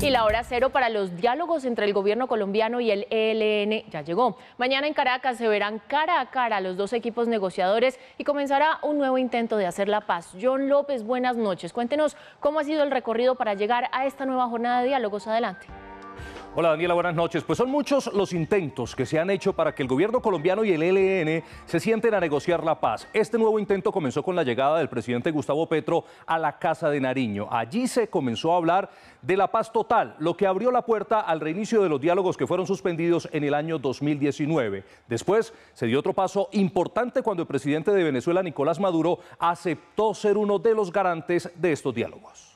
Y la hora cero para los diálogos entre el gobierno colombiano y el ELN ya llegó. Mañana en Caracas se verán cara a cara los dos equipos negociadores y comenzará un nuevo intento de hacer la paz. John López, buenas noches. Cuéntenos cómo ha sido el recorrido para llegar a esta nueva jornada de diálogos. Adelante. Hola Daniela, buenas noches. Pues son muchos los intentos que se han hecho para que el gobierno colombiano y el ELN se sienten a negociar la paz. Este nuevo intento comenzó con la llegada del presidente Gustavo Petro a la Casa de Nariño. Allí se comenzó a hablar de la paz total, lo que abrió la puerta al reinicio de los diálogos que fueron suspendidos en el año 2019. Después se dio otro paso importante cuando el presidente de Venezuela, Nicolás Maduro, aceptó ser uno de los garantes de estos diálogos.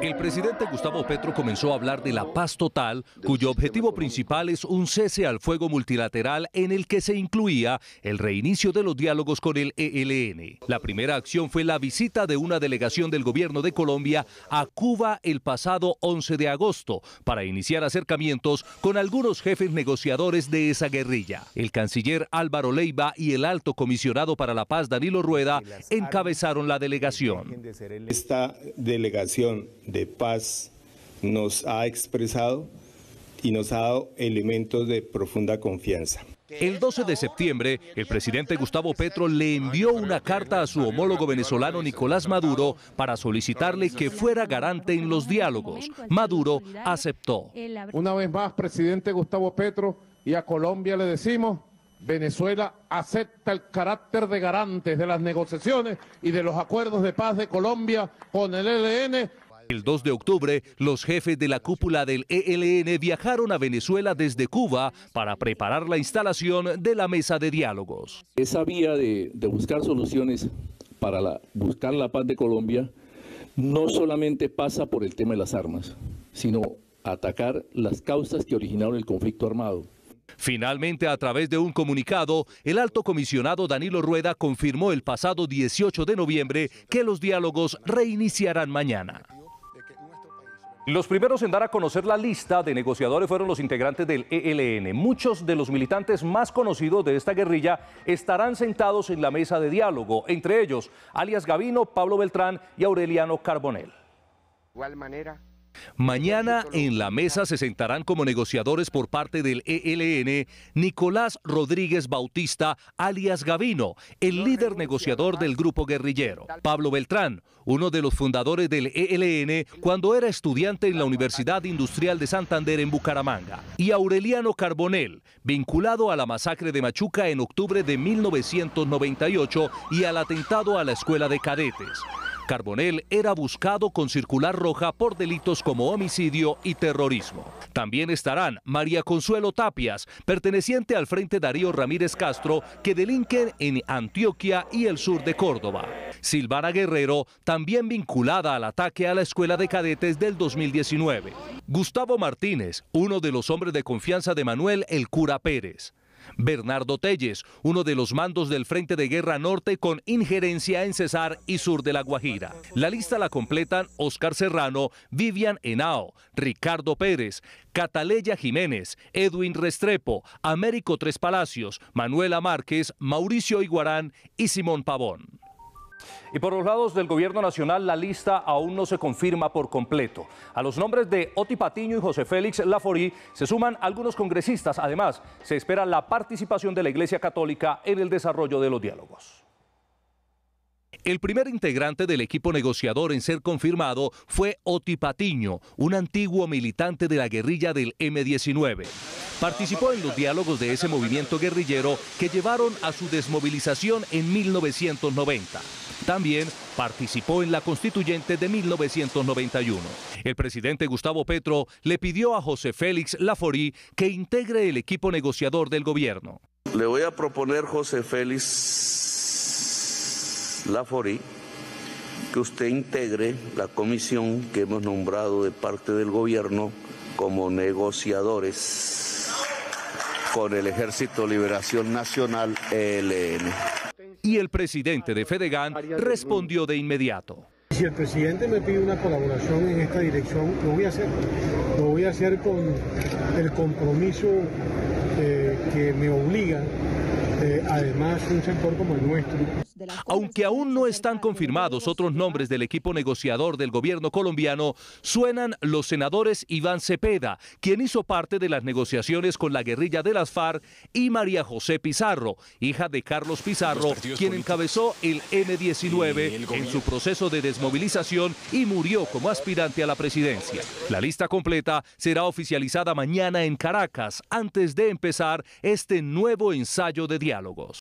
El presidente Gustavo Petro comenzó a hablar de la paz total, cuyo objetivo principal es un cese al fuego multilateral en el que se incluía el reinicio de los diálogos con el ELN. La primera acción fue la visita de una delegación del gobierno de Colombia a Cuba el pasado 11 de agosto para iniciar acercamientos con algunos jefes negociadores de esa guerrilla. El canciller Álvaro Leiva y el alto comisionado para la paz Danilo Rueda encabezaron la delegación. Esta delegación de paz nos ha expresado y nos ha dado elementos de profunda confianza. El 12 de septiembre, el presidente Gustavo Petro le envió una carta a su homólogo venezolano Nicolás Maduro para solicitarle que fuera garante en los diálogos. Maduro aceptó. Una vez más, presidente Gustavo Petro y a Colombia le decimos, Venezuela acepta el carácter de garante de las negociaciones y de los acuerdos de paz de Colombia con el ELN el 2 de octubre, los jefes de la cúpula del ELN viajaron a Venezuela desde Cuba para preparar la instalación de la mesa de diálogos. Esa vía de, buscar soluciones para buscar la paz de Colombia no solamente pasa por el tema de las armas, sino atacar las causas que originaron el conflicto armado. Finalmente, a través de un comunicado, el alto comisionado Danilo Rueda confirmó el pasado 18 de noviembre que los diálogos reiniciarán mañana. Los primeros en dar a conocer la lista de negociadores fueron los integrantes del ELN. Muchos de los militantes más conocidos de esta guerrilla estarán sentados en la mesa de diálogo, entre ellos alias Gavino, Pablo Beltrán y Aureliano Carbonel. Mañana en la mesa se sentarán como negociadores por parte del ELN Nicolás Rodríguez Bautista, alias Gavino, el líder negociador del grupo guerrillero. Pablo Beltrán, uno de los fundadores del e ELN cuando era estudiante en la Universidad Industrial de Santander en Bucaramanga. Y Aureliano Carbonel, vinculado a la masacre de Machuca en octubre de 1998 y al atentado a la escuela de cadetes. Carbonel era buscado con circular roja por delitos como homicidio y terrorismo. También estarán María Consuelo Tapias, perteneciente al Frente Darío Ramírez Castro, que delinquen en Antioquia y el sur de Córdoba. Silvana Guerrero, también vinculada al ataque a la Escuela de Cadetes del 2019. Gustavo Martínez, uno de los hombres de confianza de Manuel El Cura Pérez. Bernardo Telles, uno de los mandos del Frente de Guerra Norte con injerencia en Cesar y sur de La Guajira. La lista la completan Oscar Serrano, Vivian Henao, Ricardo Pérez, Cataleya Jiménez, Edwin Restrepo, Américo Tres Palacios, Manuela Márquez, Mauricio Iguarán y Simón Pavón. Y por los lados del gobierno nacional, la lista aún no se confirma por completo. A los nombres de Oti Patiño y José Félix Laforí se suman algunos congresistas. Además, se espera la participación de la Iglesia Católica en el desarrollo de los diálogos. El primer integrante del equipo negociador en ser confirmado fue Oti Patiño, un antiguo militante de la guerrilla del M-19. Participó en los diálogos de ese movimiento guerrillero que llevaron a su desmovilización en 1990. También participó en la constituyente de 1991. El presidente Gustavo Petro le pidió a José Félix Laforí que integre el equipo negociador del gobierno. Le voy a proponer, José Félix Laforí, que usted integre la comisión que hemos nombrado de parte del gobierno como negociadores con el Ejército Liberación Nacional, ELN y el presidente de Fedegan respondió de inmediato. Si el presidente me pide una colaboración en esta dirección, lo voy a hacer. Lo voy a hacer con el compromiso eh, que me obliga, eh, además, un sector como el nuestro. Aunque aún no están confirmados otros nombres del equipo negociador del gobierno colombiano, suenan los senadores Iván Cepeda, quien hizo parte de las negociaciones con la guerrilla de las FARC, y María José Pizarro, hija de Carlos Pizarro, quien encabezó el M-19 en su proceso de desmovilización y murió como aspirante a la presidencia. La lista completa será oficializada mañana en Caracas, antes de empezar este nuevo ensayo de diálogos.